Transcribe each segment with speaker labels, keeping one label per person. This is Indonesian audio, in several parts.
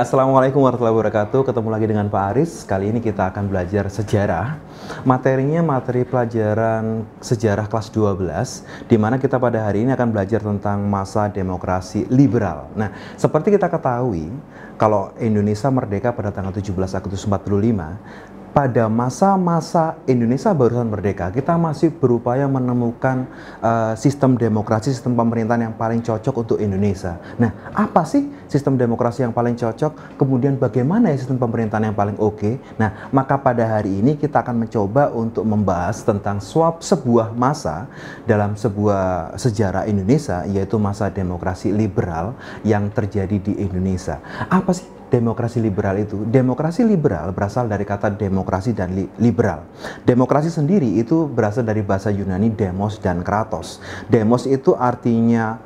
Speaker 1: Assalamualaikum warahmatullahi wabarakatuh. Ketemu lagi dengan Pak Aris. Kali ini kita akan belajar sejarah. Materinya materi pelajaran sejarah kelas 12 di mana kita pada hari ini akan belajar tentang masa demokrasi liberal. Nah, seperti kita ketahui, kalau Indonesia merdeka pada tanggal 17 Agustus 45, pada masa-masa Indonesia barusan merdeka, kita masih berupaya menemukan uh, sistem demokrasi, sistem pemerintahan yang paling cocok untuk Indonesia. Nah, apa sih sistem demokrasi yang paling cocok? Kemudian bagaimana ya sistem pemerintahan yang paling oke? Okay? Nah, maka pada hari ini kita akan mencoba untuk membahas tentang suap sebuah masa dalam sebuah sejarah Indonesia, yaitu masa demokrasi liberal yang terjadi di Indonesia. Apa sih demokrasi liberal itu. Demokrasi liberal berasal dari kata demokrasi dan li liberal. Demokrasi sendiri itu berasal dari bahasa Yunani demos dan kratos. Demos itu artinya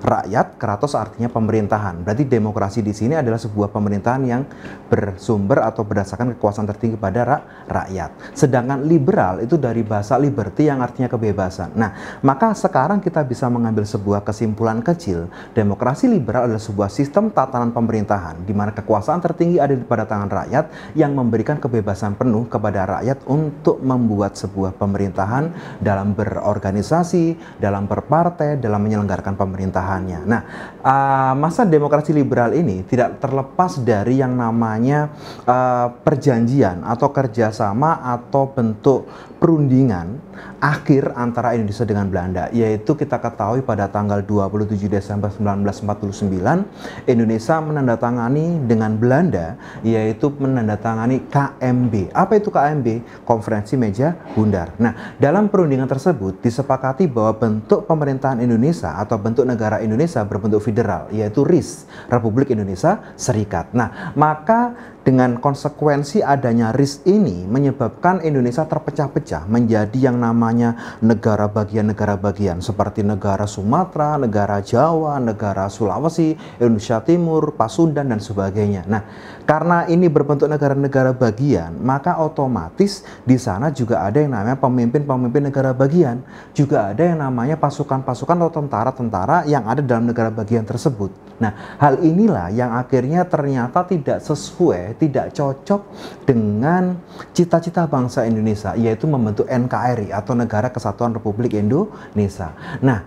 Speaker 1: rakyat, kratos artinya pemerintahan. Berarti demokrasi di sini adalah sebuah pemerintahan yang bersumber atau berdasarkan kekuasaan tertinggi pada rakyat. Sedangkan liberal itu dari bahasa liberty yang artinya kebebasan. Nah, maka sekarang kita bisa mengambil sebuah kesimpulan kecil, demokrasi liberal adalah sebuah sistem tatanan pemerintahan di mana kekuasaan tertinggi ada pada tangan rakyat yang memberikan kebebasan penuh kepada rakyat untuk membuat sebuah pemerintahan dalam berorganisasi, dalam berpartai, dalam menyelenggarakan pemerintahan pemerintahannya. Nah, uh, masa demokrasi liberal ini tidak terlepas dari yang namanya uh, perjanjian atau kerjasama atau bentuk perundingan akhir antara Indonesia dengan Belanda yaitu kita ketahui pada tanggal 27 Desember 1949 Indonesia menandatangani dengan Belanda yaitu menandatangani KMB. Apa itu KMB? Konferensi Meja Bundar. Nah, dalam perundingan tersebut disepakati bahwa bentuk pemerintahan Indonesia atau bentuk negara Indonesia berbentuk federal yaitu RIS, Republik Indonesia Serikat. Nah, maka dengan konsekuensi adanya RIS ini menyebabkan Indonesia terpecah-pecah menjadi yang namanya negara bagian-negara bagian seperti negara Sumatera, negara Jawa, negara Sulawesi, Indonesia Timur, Pasundan dan sebagainya. Nah, karena ini berbentuk negara-negara bagian, maka otomatis di sana juga ada yang namanya pemimpin-pemimpin negara bagian, juga ada yang namanya pasukan-pasukan atau tentara-tentara yang ada dalam negara bagian tersebut. Nah, hal inilah yang akhirnya ternyata tidak sesuai, tidak cocok dengan cita-cita bangsa Indonesia, yaitu membentuk NKRI atau Negara Kesatuan Republik Indonesia. Nah,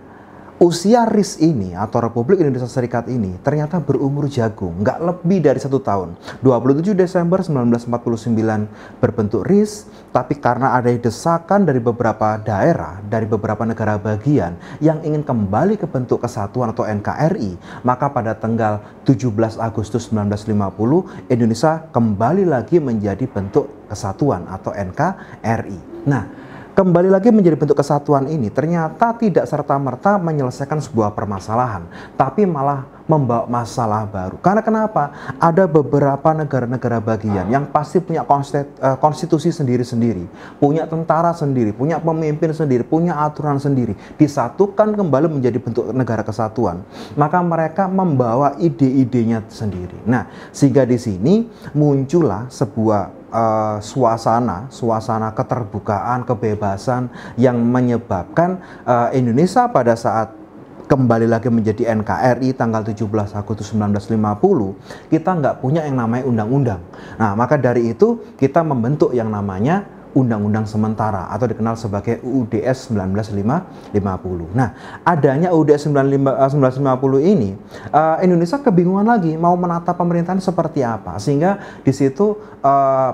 Speaker 1: usia RIS ini atau Republik Indonesia Serikat ini ternyata berumur jagung, nggak lebih dari satu tahun. 27 Desember 1949 berbentuk RIS, tapi karena ada desakan dari beberapa daerah, dari beberapa negara bagian yang ingin kembali ke bentuk kesatuan atau NKRI, maka pada tanggal 17 Agustus 1950 Indonesia kembali lagi menjadi bentuk kesatuan atau NKRI. Nah, Kembali lagi menjadi bentuk kesatuan ini ternyata tidak serta-merta menyelesaikan sebuah permasalahan, tapi malah membawa masalah baru. Karena kenapa? Ada beberapa negara-negara bagian yang pasti punya eh, konstitusi sendiri-sendiri, punya tentara sendiri, punya pemimpin sendiri, punya aturan sendiri. Disatukan kembali menjadi bentuk negara kesatuan. Maka mereka membawa ide-idenya sendiri. Nah, sehingga di sini muncullah sebuah uh, suasana suasana keterbukaan kebebasan yang menyebabkan uh, Indonesia pada saat kembali lagi menjadi NKRI tanggal 17 Agustus 1950 kita nggak punya yang namanya undang-undang nah maka dari itu kita membentuk yang namanya Undang-Undang Sementara atau dikenal sebagai UUDS 1950. Nah, adanya UUDS 1950 ini eh, Indonesia kebingungan lagi mau menata pemerintahan seperti apa sehingga di situ eh,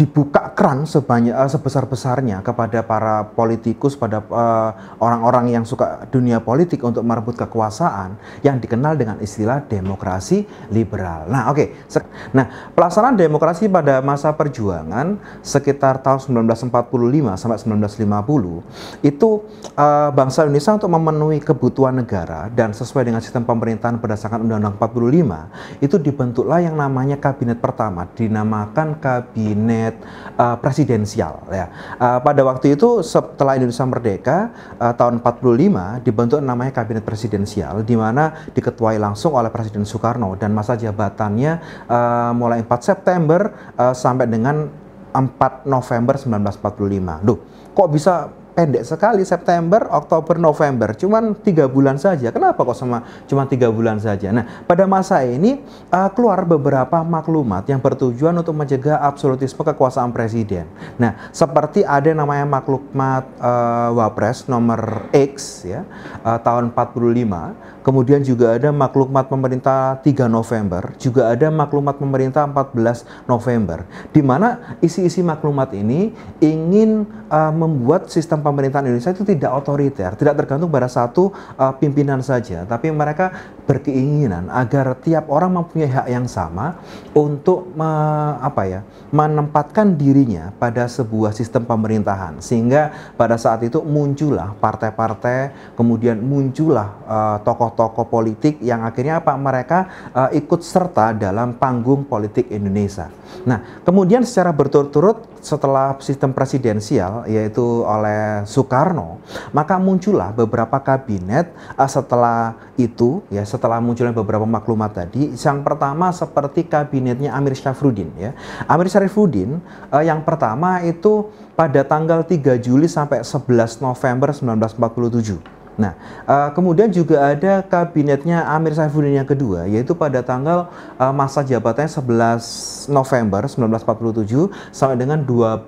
Speaker 1: dibuka keran sebanyak eh, sebesar-besarnya kepada para politikus pada eh, orang-orang uh, yang suka dunia politik untuk merebut kekuasaan yang dikenal dengan istilah demokrasi liberal. Nah, oke. Okay. Nah, pelaksanaan demokrasi pada masa perjuangan sekitar tahun 1945 sampai 1950 itu uh, bangsa Indonesia untuk memenuhi kebutuhan negara dan sesuai dengan sistem pemerintahan berdasarkan Undang-Undang 45 itu dibentuklah yang namanya kabinet pertama dinamakan kabinet kabinet uh, eh, presidensial ya. Uh, pada waktu itu setelah Indonesia merdeka uh, tahun 45 dibentuk namanya kabinet presidensial di mana diketuai langsung oleh Presiden Soekarno dan masa jabatannya uh, mulai 4 September uh, sampai dengan 4 November 1945. Duh, kok bisa pendek sekali September, Oktober, November, cuman tiga bulan saja. Kenapa kok sama cuma tiga bulan saja? Nah, pada masa ini uh, keluar beberapa maklumat yang bertujuan untuk mencegah absolutisme kekuasaan presiden. Nah, seperti ada namanya maklumat uh, Wapres nomor X ya uh, tahun 45 Kemudian juga ada maklumat pemerintah 3 November, juga ada maklumat pemerintah 14 November, di mana isi-isi maklumat ini ingin uh, membuat sistem pemerintahan Indonesia itu tidak otoriter, tidak tergantung pada satu uh, pimpinan saja, tapi mereka berkeinginan agar tiap orang mempunyai hak yang sama untuk me apa ya, menempatkan dirinya pada sebuah sistem pemerintahan, sehingga pada saat itu muncullah partai-partai, kemudian muncullah uh, eh, tokoh tokoh-tokoh politik yang akhirnya apa mereka uh, ikut serta dalam panggung politik Indonesia. Nah, kemudian secara berturut-turut setelah sistem presidensial yaitu oleh Soekarno, maka muncullah beberapa kabinet uh, setelah itu ya setelah munculnya beberapa maklumat tadi. Yang pertama seperti kabinetnya Amir Syafruddin ya. Amir Syafruddin uh, yang pertama itu pada tanggal 3 Juli sampai 11 November 1947. Nah, uh, kemudian juga ada kabinetnya Amir Saifuddin yang kedua, yaitu pada tanggal uh, masa jabatannya 11 November 1947 sampai dengan 29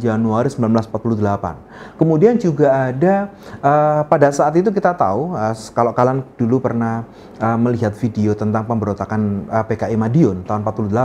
Speaker 1: Januari 1948. Kemudian juga ada uh, pada saat itu kita tahu uh, kalau kalian dulu pernah uh, melihat video tentang pemberontakan uh, PKI Madiun tahun 48, uh,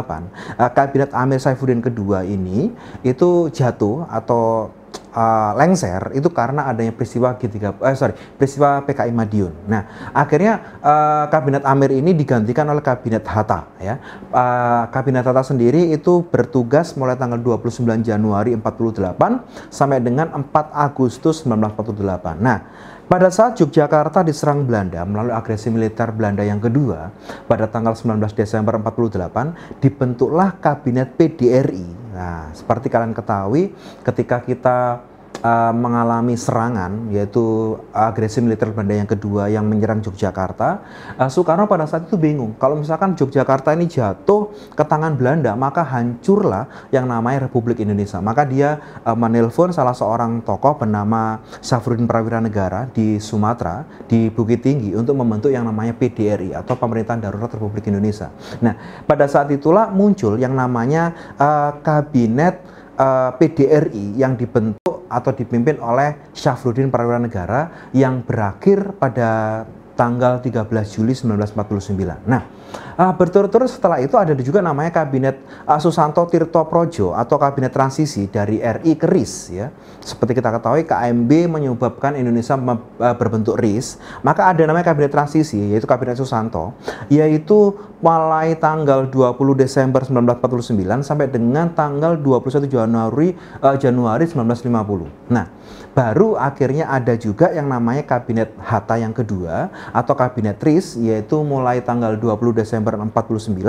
Speaker 1: kabinet Amir Saifuddin kedua ini itu jatuh atau uh, lengser itu karena adanya peristiwa G3 eh sorry peristiwa PKI Madiun. Nah akhirnya uh, kabinet Amir ini digantikan oleh kabinet Hatta ya. Uh, kabinet Hatta sendiri itu bertugas mulai tanggal 29 Januari 48 sampai dengan 4 Agustus 1948. Nah pada saat Yogyakarta diserang Belanda melalui agresi militer Belanda yang kedua pada tanggal 19 Desember 48 dibentuklah kabinet PDRI Nah, seperti kalian ketahui, ketika kita Eh, mengalami serangan yaitu agresi militer Belanda yang kedua yang menyerang Yogyakarta, uh, Soekarno pada saat itu bingung. Kalau misalkan Yogyakarta ini jatuh ke tangan Belanda, maka hancurlah yang namanya Republik Indonesia. Maka dia uh, menelpon salah seorang tokoh bernama Syafruddin Prawira Negara di Sumatera di Bukit Tinggi untuk membentuk yang namanya PDRI atau Pemerintahan Darurat Republik Indonesia. Nah, pada saat itulah muncul yang namanya uh, kabinet uh, eh, PDRI yang dibentuk atau dipimpin oleh Syafruddin Perwira Negara yang berakhir pada tanggal 13 Juli 1949. Nah, uh, berturut-turut setelah itu ada juga namanya Kabinet uh, Susanto Tirto Projo atau Kabinet Transisi dari RI ke RIS. Ya. Seperti kita ketahui, KMB menyebabkan Indonesia uh, berbentuk RIS, maka ada namanya Kabinet Transisi, yaitu Kabinet Susanto, yaitu mulai tanggal 20 Desember 1949 sampai dengan tanggal 21 Januari, uh, Januari 1950. Nah, baru akhirnya ada juga yang namanya Kabinet Hatta yang kedua, atau kabinet RIS yaitu mulai tanggal 20 Desember 49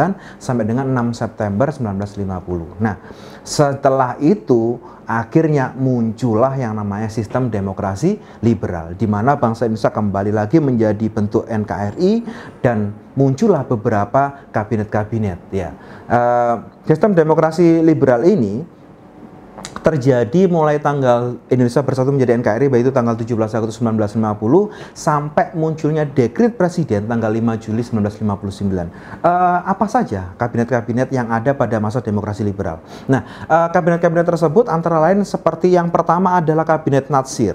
Speaker 1: sampai dengan 6 September 1950. Nah, setelah itu akhirnya muncullah yang namanya sistem demokrasi liberal di mana bangsa Indonesia kembali lagi menjadi bentuk NKRI dan muncullah beberapa kabinet-kabinet ya. Uh, sistem demokrasi liberal ini terjadi mulai tanggal Indonesia Bersatu menjadi NKRI yaitu itu tanggal 17 Agustus 1950 sampai munculnya dekrit presiden tanggal 5 Juli 1959. Uh, eh, apa saja kabinet-kabinet yang ada pada masa demokrasi liberal? Nah, eh, kabinet-kabinet uh, tersebut antara lain seperti yang pertama adalah kabinet Natsir.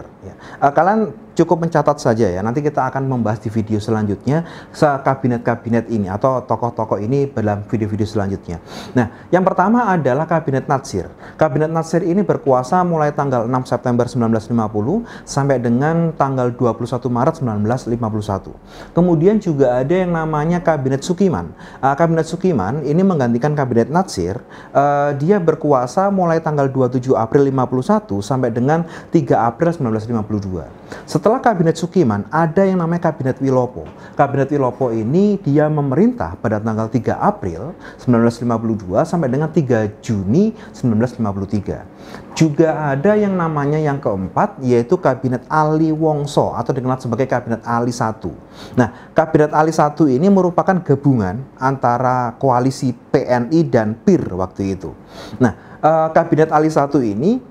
Speaker 1: Uh, kalian cukup mencatat saja ya. Nanti kita akan membahas di video selanjutnya kabinet-kabinet ini atau tokoh-tokoh ini dalam video-video selanjutnya. Nah, yang pertama adalah kabinet Natsir. Kabinet Natsir ini berkuasa mulai tanggal 6 September 1950 sampai dengan tanggal 21 Maret 1951. Kemudian juga ada yang namanya kabinet Sukiman. Uh, kabinet Sukiman ini menggantikan kabinet Natsir. Uh, dia berkuasa mulai tanggal 27 April 51 sampai dengan 3 April 1952. Setelah Kabinet Sukiman, ada yang namanya Kabinet Wilopo. Kabinet Wilopo ini dia memerintah pada tanggal 3 April 1952 sampai dengan 3 Juni 1953. Juga ada yang namanya yang keempat, yaitu Kabinet Ali Wongso atau dikenal sebagai Kabinet Ali Satu Nah, Kabinet Ali Satu ini merupakan gabungan antara koalisi PNI dan PIR waktu itu. Nah, eh, Kabinet Ali Satu ini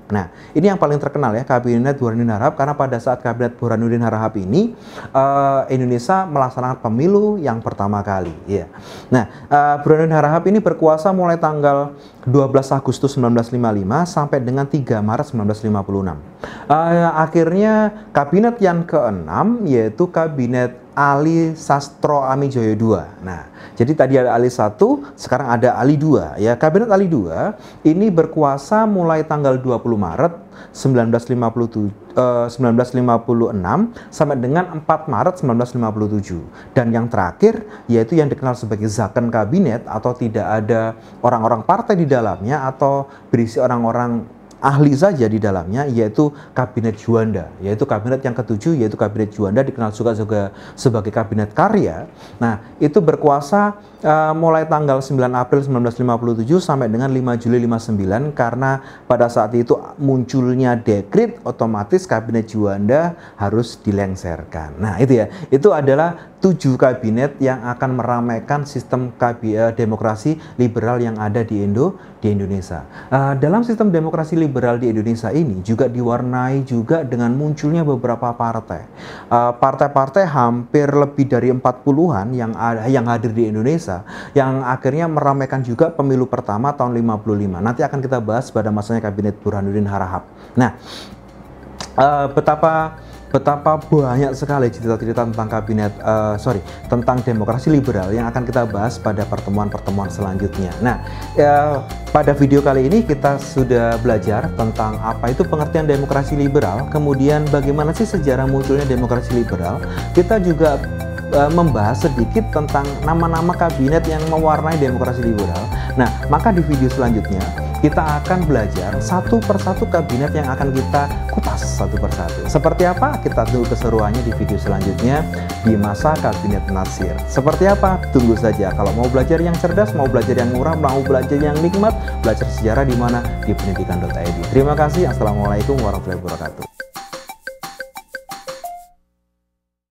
Speaker 1: Nah, ini yang paling terkenal ya Kabinet Burhanuddin Harahap karena pada saat Kabinet Burhanuddin Harahap ini uh, Indonesia melaksanakan pemilu yang pertama kali. Yeah. Nah, uh, Burhanuddin Harahap ini berkuasa mulai tanggal 12 Agustus 1955 sampai dengan 3 Maret 1956. Uh, eh, akhirnya kabinet yang keenam yaitu kabinet Ali Sastro Ami Joyo 2. Nah, jadi tadi ada Ali 1, sekarang ada Ali 2 ya. Kabinet Ali 2 ini berkuasa mulai tanggal 20 Maret 1957 eh, 1956 sampai dengan 4 Maret 1957. Dan yang terakhir yaitu yang dikenal sebagai Zaken Kabinet atau tidak ada orang-orang partai di dalamnya atau berisi orang-orang ahli saja di dalamnya yaitu kabinet Juanda yaitu kabinet yang ketujuh yaitu kabinet Juanda dikenal juga juga sebagai kabinet karya nah itu berkuasa uh, mulai tanggal 9 April 1957 sampai dengan 5 Juli 59 karena pada saat itu munculnya dekrit otomatis kabinet Juanda harus dilengserkan. Nah, itu ya. Itu adalah tujuh kabinet yang akan meramaikan sistem kabinet eh, demokrasi liberal yang ada di Indo di Indonesia. Uh, dalam sistem demokrasi liberal di Indonesia ini juga diwarnai juga dengan munculnya beberapa partai. Partai-partai uh, hampir lebih dari 40-an yang ada, yang hadir di Indonesia desa yang akhirnya meramaikan juga pemilu pertama tahun 55. Nanti akan kita bahas pada masanya kabinet Burhanuddin Harahap. Nah, uh, betapa betapa banyak sekali cerita-cerita tentang kabinet uh, sorry tentang demokrasi liberal yang akan kita bahas pada pertemuan-pertemuan selanjutnya. Nah uh, pada video kali ini kita sudah belajar tentang apa itu pengertian demokrasi liberal, kemudian bagaimana sih sejarah munculnya demokrasi liberal. Kita juga Eh, membahas sedikit tentang nama-nama kabinet yang mewarnai demokrasi liberal. Nah, maka di video selanjutnya kita akan belajar satu persatu kabinet yang akan kita kupas satu persatu. Seperti apa? Kita tunggu keseruannya di video selanjutnya di masa kabinet Nasir. Seperti apa? Tunggu saja. Kalau mau belajar yang cerdas, mau belajar yang murah, mau belajar yang nikmat, belajar sejarah di mana? Di pendidikan.id. Terima kasih. Assalamualaikum warahmatullahi wabarakatuh.